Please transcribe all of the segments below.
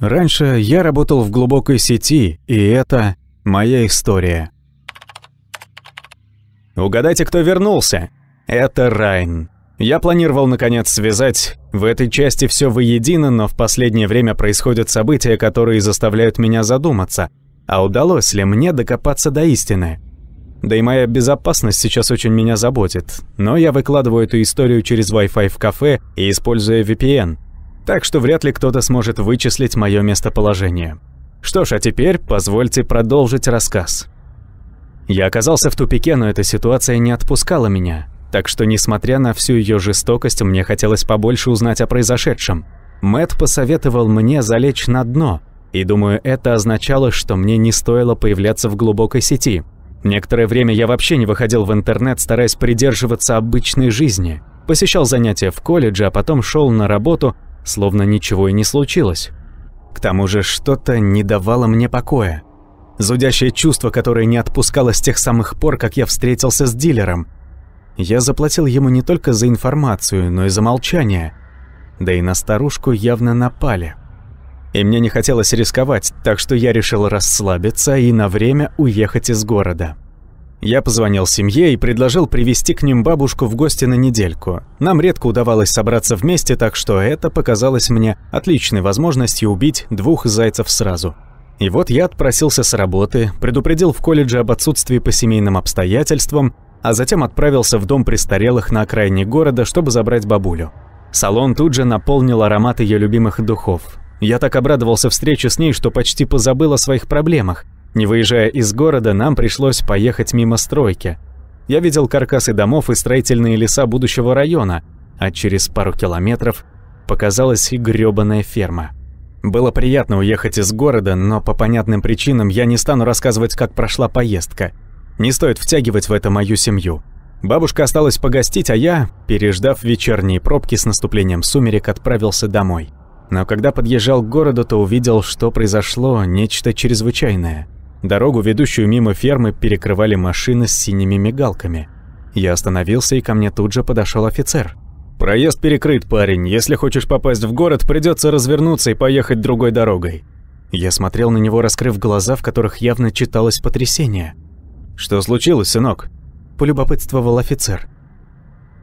Раньше я работал в глубокой сети, и это моя история. Угадайте, кто вернулся? Это Райн. Я планировал наконец связать в этой части все воедино, но в последнее время происходят события, которые заставляют меня задуматься, а удалось ли мне докопаться до истины? Да и моя безопасность сейчас очень меня заботит, но я выкладываю эту историю через Wi-Fi в кафе и используя VPN – так что вряд ли кто-то сможет вычислить мое местоположение. Что ж, а теперь позвольте продолжить рассказ. Я оказался в тупике, но эта ситуация не отпускала меня, так что, несмотря на всю ее жестокость, мне хотелось побольше узнать о произошедшем. Мэт посоветовал мне залечь на дно, и думаю, это означало, что мне не стоило появляться в глубокой сети. Некоторое время я вообще не выходил в интернет, стараясь придерживаться обычной жизни. Посещал занятия в колледже, а потом шел на работу – словно ничего и не случилось. К тому же что-то не давало мне покоя. Зудящее чувство, которое не отпускало с тех самых пор, как я встретился с дилером. Я заплатил ему не только за информацию, но и за молчание. Да и на старушку явно напали. И мне не хотелось рисковать, так что я решил расслабиться и на время уехать из города. Я позвонил семье и предложил привести к ним бабушку в гости на недельку. Нам редко удавалось собраться вместе, так что это показалось мне отличной возможностью убить двух зайцев сразу. И вот я отпросился с работы, предупредил в колледже об отсутствии по семейным обстоятельствам, а затем отправился в дом престарелых на окраине города, чтобы забрать бабулю. Салон тут же наполнил аромат ее любимых духов. Я так обрадовался встрече с ней, что почти позабыл о своих проблемах – не выезжая из города, нам пришлось поехать мимо стройки. Я видел каркасы домов и строительные леса будущего района, а через пару километров показалась и грёбаная ферма. Было приятно уехать из города, но по понятным причинам я не стану рассказывать, как прошла поездка. Не стоит втягивать в это мою семью. Бабушка осталась погостить, а я, переждав вечерние пробки с наступлением сумерек, отправился домой. Но когда подъезжал к городу, то увидел, что произошло нечто чрезвычайное – Дорогу, ведущую мимо фермы, перекрывали машины с синими мигалками. Я остановился, и ко мне тут же подошел офицер. «Проезд перекрыт, парень. Если хочешь попасть в город, придется развернуться и поехать другой дорогой». Я смотрел на него, раскрыв глаза, в которых явно читалось потрясение. «Что случилось, сынок?» – полюбопытствовал офицер.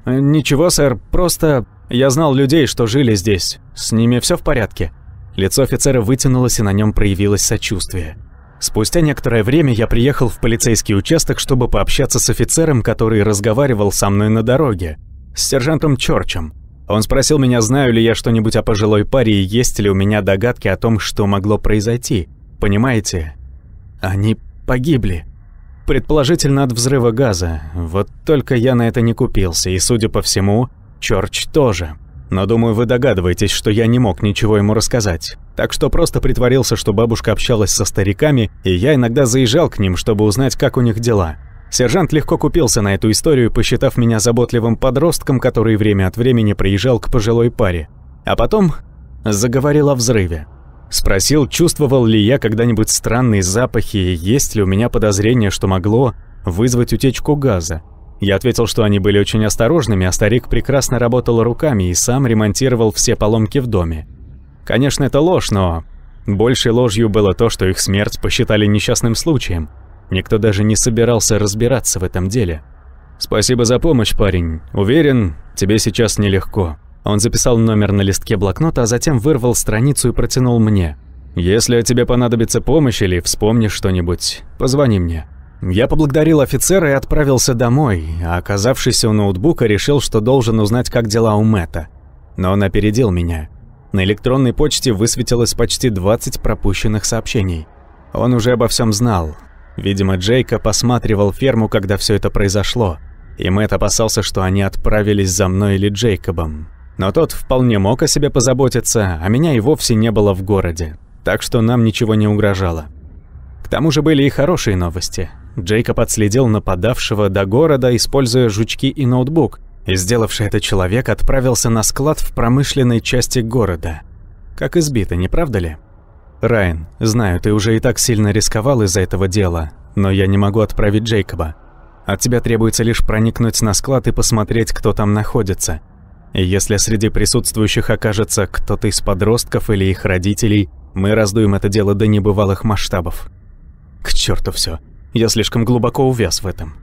«Э, «Ничего, сэр, просто я знал людей, что жили здесь. С ними все в порядке». Лицо офицера вытянулось, и на нем проявилось сочувствие. Спустя некоторое время я приехал в полицейский участок, чтобы пообщаться с офицером, который разговаривал со мной на дороге, с сержантом Чорчем. Он спросил меня, знаю ли я что-нибудь о пожилой паре и есть ли у меня догадки о том, что могло произойти. Понимаете? Они погибли. Предположительно от взрыва газа. Вот только я на это не купился, и, судя по всему, Чорч тоже. Но думаю, вы догадываетесь, что я не мог ничего ему рассказать. Так что просто притворился, что бабушка общалась со стариками, и я иногда заезжал к ним, чтобы узнать, как у них дела. Сержант легко купился на эту историю, посчитав меня заботливым подростком, который время от времени приезжал к пожилой паре. А потом заговорил о взрыве. Спросил, чувствовал ли я когда-нибудь странные запахи и есть ли у меня подозрение, что могло вызвать утечку газа. Я ответил, что они были очень осторожными, а старик прекрасно работал руками и сам ремонтировал все поломки в доме. Конечно, это ложь, но... Большей ложью было то, что их смерть посчитали несчастным случаем. Никто даже не собирался разбираться в этом деле. «Спасибо за помощь, парень. Уверен, тебе сейчас нелегко». Он записал номер на листке блокнота, а затем вырвал страницу и протянул мне. «Если тебе понадобится помощь или вспомнишь что-нибудь, позвони мне». Я поблагодарил офицера и отправился домой, а оказавшись у ноутбука, решил, что должен узнать, как дела у Мэтта. Но он опередил меня. На электронной почте высветилось почти 20 пропущенных сообщений. Он уже обо всем знал. Видимо, Джейка посматривал ферму, когда все это произошло, и Мэтт опасался, что они отправились за мной или Джейкобом. Но тот вполне мог о себе позаботиться, а меня и вовсе не было в городе, так что нам ничего не угрожало. К тому же были и хорошие новости – Джейкоб отследил нападавшего до города, используя жучки и ноутбук, и, сделавший это человек, отправился на склад в промышленной части города. Как избито, не правда ли? Райан, знаю, ты уже и так сильно рисковал из-за этого дела, но я не могу отправить Джейкоба. От тебя требуется лишь проникнуть на склад и посмотреть, кто там находится. И если среди присутствующих окажется кто-то из подростков или их родителей, мы раздуем это дело до небывалых масштабов. К черту все. Я слишком глубоко увяз в этом.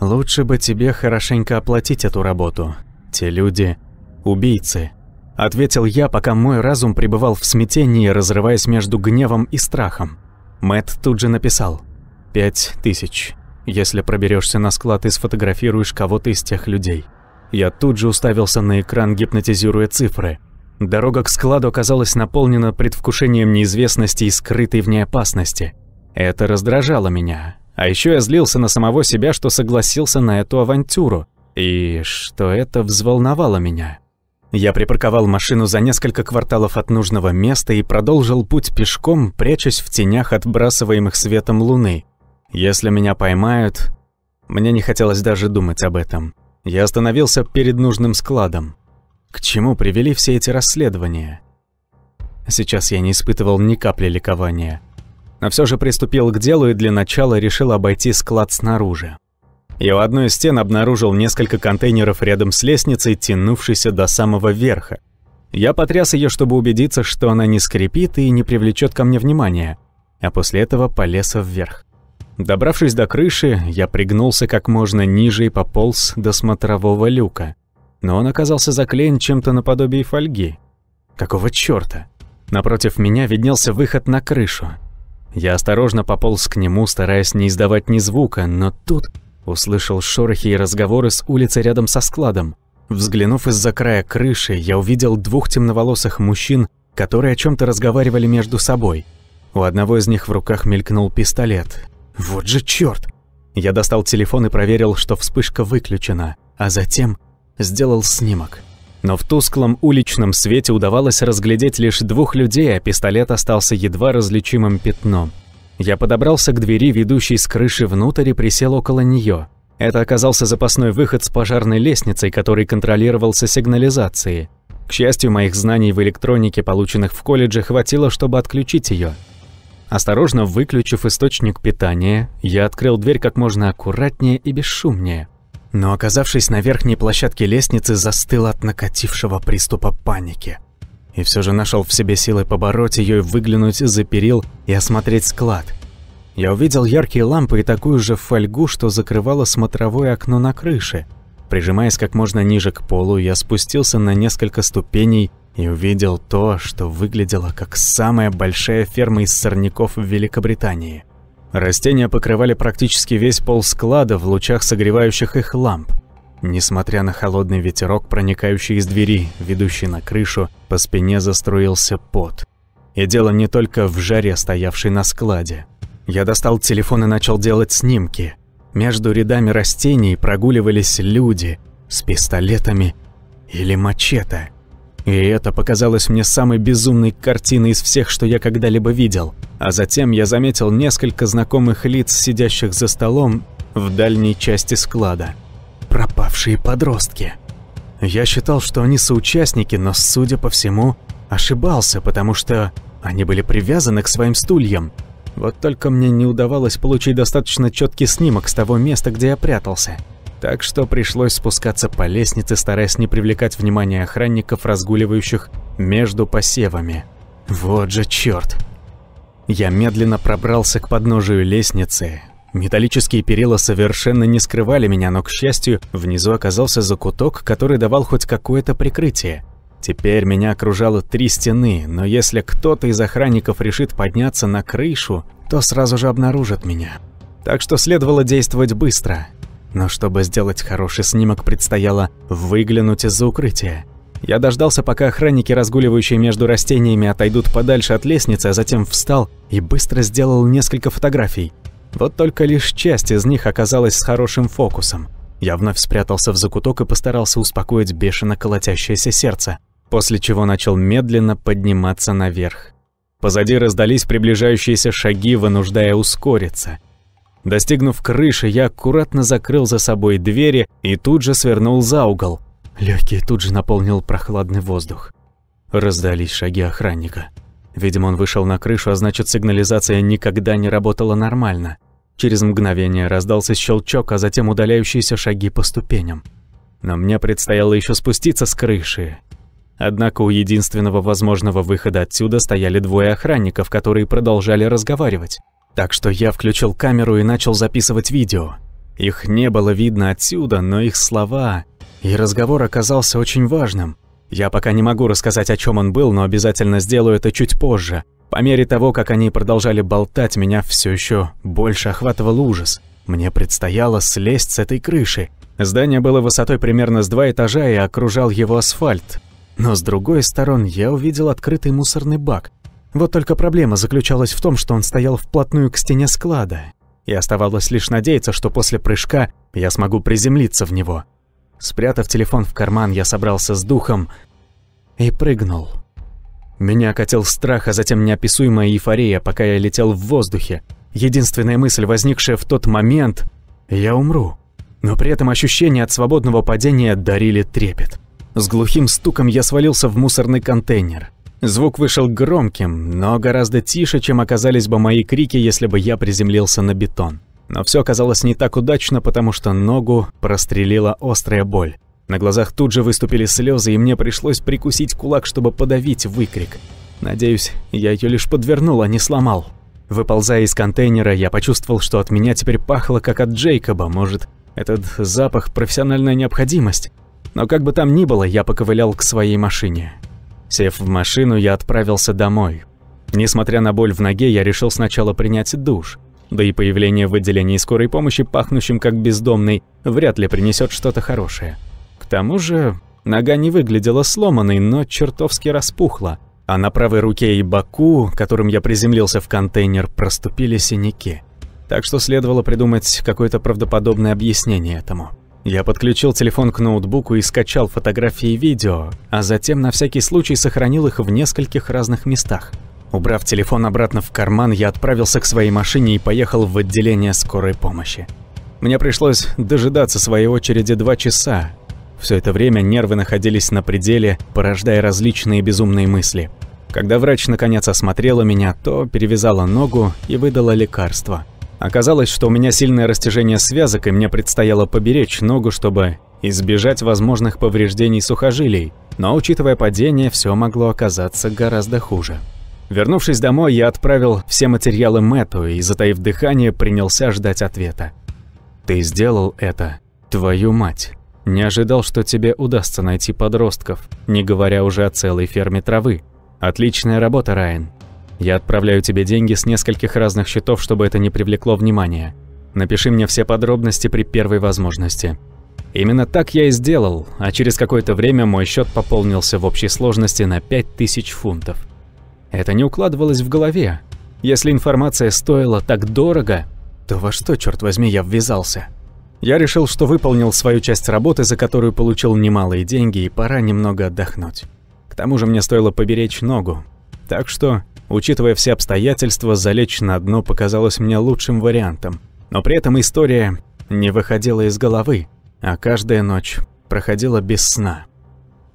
Лучше бы тебе хорошенько оплатить эту работу. Те люди – убийцы. Ответил я, пока мой разум пребывал в смятении, разрываясь между гневом и страхом. Мэт тут же написал. «Пять тысяч. Если проберешься на склад и сфотографируешь кого-то из тех людей». Я тут же уставился на экран, гипнотизируя цифры. Дорога к складу оказалась наполнена предвкушением неизвестности и скрытой в ней опасности. Это раздражало меня. А еще я злился на самого себя, что согласился на эту авантюру, и что это взволновало меня. Я припарковал машину за несколько кварталов от нужного места и продолжил путь пешком, прячась в тенях, отбрасываемых светом луны. Если меня поймают... Мне не хотелось даже думать об этом. Я остановился перед нужным складом. К чему привели все эти расследования? Сейчас я не испытывал ни капли ликования но все же приступил к делу и для начала решил обойти склад снаружи. Я у одной из стен обнаружил несколько контейнеров рядом с лестницей, тянувшейся до самого верха. Я потряс ее, чтобы убедиться, что она не скрипит и не привлечет ко мне внимания, а после этого полез вверх. Добравшись до крыши, я пригнулся как можно ниже и пополз до смотрового люка. Но он оказался заклеен чем-то наподобие фольги. Какого чёрта? Напротив меня виднелся выход на крышу. Я осторожно пополз к нему, стараясь не издавать ни звука, но тут услышал шорохи и разговоры с улицы рядом со складом. Взглянув из-за края крыши, я увидел двух темноволосых мужчин, которые о чем то разговаривали между собой. У одного из них в руках мелькнул пистолет. Вот же черт! Я достал телефон и проверил, что вспышка выключена, а затем сделал снимок но в тусклом уличном свете удавалось разглядеть лишь двух людей, а пистолет остался едва различимым пятном. Я подобрался к двери, ведущей с крыши внутрь, и присел около нее. Это оказался запасной выход с пожарной лестницей, который контролировался сигнализацией. К счастью, моих знаний в электронике, полученных в колледже, хватило, чтобы отключить ее. Осторожно выключив источник питания, я открыл дверь как можно аккуратнее и бесшумнее но, оказавшись на верхней площадке лестницы, застыл от накатившего приступа паники. И все же нашел в себе силы побороть ее и выглянуть за перил и осмотреть склад. Я увидел яркие лампы и такую же фольгу, что закрывало смотровое окно на крыше. Прижимаясь как можно ниже к полу, я спустился на несколько ступеней и увидел то, что выглядело как самая большая ферма из сорняков в Великобритании. Растения покрывали практически весь пол склада в лучах согревающих их ламп. Несмотря на холодный ветерок, проникающий из двери, ведущий на крышу, по спине заструился пот. И дело не только в жаре, стоявшей на складе. Я достал телефон и начал делать снимки. Между рядами растений прогуливались люди с пистолетами или мачете. И это показалось мне самой безумной картиной из всех, что я когда-либо видел. А затем я заметил несколько знакомых лиц, сидящих за столом в дальней части склада. Пропавшие подростки. Я считал, что они соучастники, но, судя по всему, ошибался, потому что они были привязаны к своим стульям. Вот только мне не удавалось получить достаточно четкий снимок с того места, где я прятался так что пришлось спускаться по лестнице, стараясь не привлекать внимания охранников, разгуливающих между посевами. Вот же черт! Я медленно пробрался к подножию лестницы. Металлические перила совершенно не скрывали меня, но, к счастью, внизу оказался закуток, который давал хоть какое-то прикрытие. Теперь меня окружало три стены, но если кто-то из охранников решит подняться на крышу, то сразу же обнаружит меня. Так что следовало действовать быстро – но чтобы сделать хороший снимок, предстояло выглянуть из-за укрытия. Я дождался, пока охранники, разгуливающие между растениями, отойдут подальше от лестницы, а затем встал и быстро сделал несколько фотографий. Вот только лишь часть из них оказалась с хорошим фокусом. Я вновь спрятался в закуток и постарался успокоить бешено колотящееся сердце, после чего начал медленно подниматься наверх. Позади раздались приближающиеся шаги, вынуждая ускориться – Достигнув крыши, я аккуратно закрыл за собой двери и тут же свернул за угол. Легкие тут же наполнил прохладный воздух. Раздались шаги охранника. Видимо, он вышел на крышу, а значит, сигнализация никогда не работала нормально. Через мгновение раздался щелчок, а затем удаляющиеся шаги по ступеням. Но мне предстояло еще спуститься с крыши. Однако у единственного возможного выхода отсюда стояли двое охранников, которые продолжали разговаривать. Так что я включил камеру и начал записывать видео. Их не было видно отсюда, но их слова и разговор оказался очень важным. Я пока не могу рассказать, о чем он был, но обязательно сделаю это чуть позже. По мере того, как они продолжали болтать, меня все еще больше охватывал ужас. Мне предстояло слезть с этой крыши. Здание было высотой примерно с два этажа и окружал его асфальт. Но с другой стороны я увидел открытый мусорный бак. Вот только проблема заключалась в том, что он стоял вплотную к стене склада, и оставалось лишь надеяться, что после прыжка я смогу приземлиться в него. Спрятав телефон в карман, я собрался с духом и прыгнул. Меня окатил страх, а затем неописуемая эйфория, пока я летел в воздухе. Единственная мысль, возникшая в тот момент – я умру. Но при этом ощущения от свободного падения дарили трепет. С глухим стуком я свалился в мусорный контейнер – Звук вышел громким, но гораздо тише, чем оказались бы мои крики, если бы я приземлился на бетон. Но все оказалось не так удачно, потому что ногу прострелила острая боль. На глазах тут же выступили слезы, и мне пришлось прикусить кулак, чтобы подавить выкрик. Надеюсь, я ее лишь подвернул, а не сломал. Выползая из контейнера, я почувствовал, что от меня теперь пахло, как от Джейкоба. Может, этот запах – профессиональная необходимость? Но как бы там ни было, я поковылял к своей машине. Сев в машину, я отправился домой. Несмотря на боль в ноге, я решил сначала принять душ. Да и появление в отделении скорой помощи, пахнущим как бездомный, вряд ли принесет что-то хорошее. К тому же, нога не выглядела сломанной, но чертовски распухла, а на правой руке и боку, которым я приземлился в контейнер, проступили синяки. Так что следовало придумать какое-то правдоподобное объяснение этому. Я подключил телефон к ноутбуку и скачал фотографии и видео, а затем на всякий случай сохранил их в нескольких разных местах. Убрав телефон обратно в карман, я отправился к своей машине и поехал в отделение скорой помощи. Мне пришлось дожидаться своей очереди два часа. Все это время нервы находились на пределе, порождая различные безумные мысли. Когда врач наконец осмотрела меня, то перевязала ногу и выдала лекарство – Оказалось, что у меня сильное растяжение связок, и мне предстояло поберечь ногу, чтобы избежать возможных повреждений сухожилий, но учитывая падение, все могло оказаться гораздо хуже. Вернувшись домой, я отправил все материалы Мэтту и, затаив дыхание, принялся ждать ответа. «Ты сделал это, твою мать!» Не ожидал, что тебе удастся найти подростков, не говоря уже о целой ферме травы. Отличная работа, Райан. Я отправляю тебе деньги с нескольких разных счетов, чтобы это не привлекло внимания. Напиши мне все подробности при первой возможности. Именно так я и сделал, а через какое-то время мой счет пополнился в общей сложности на 5000 фунтов. Это не укладывалось в голове. Если информация стоила так дорого, то во что, черт возьми, я ввязался? Я решил, что выполнил свою часть работы, за которую получил немалые деньги, и пора немного отдохнуть. К тому же мне стоило поберечь ногу. Так что учитывая все обстоятельства, залечь на дно показалось мне лучшим вариантом. Но при этом история не выходила из головы, а каждая ночь проходила без сна.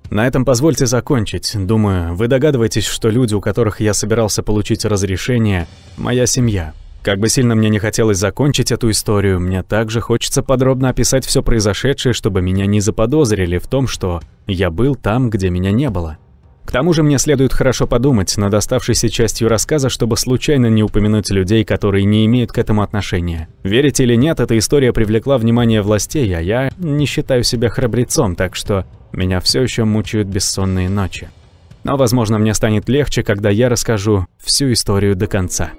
На этом позвольте закончить. Думаю, вы догадываетесь, что люди, у которых я собирался получить разрешение, моя семья. Как бы сильно мне не хотелось закончить эту историю, мне также хочется подробно описать все произошедшее, чтобы меня не заподозрили в том, что я был там, где меня не было. К тому же мне следует хорошо подумать над оставшейся частью рассказа, чтобы случайно не упомянуть людей, которые не имеют к этому отношения. Верите или нет, эта история привлекла внимание властей, а я не считаю себя храбрецом, так что меня все еще мучают бессонные ночи. Но, возможно, мне станет легче, когда я расскажу всю историю до конца.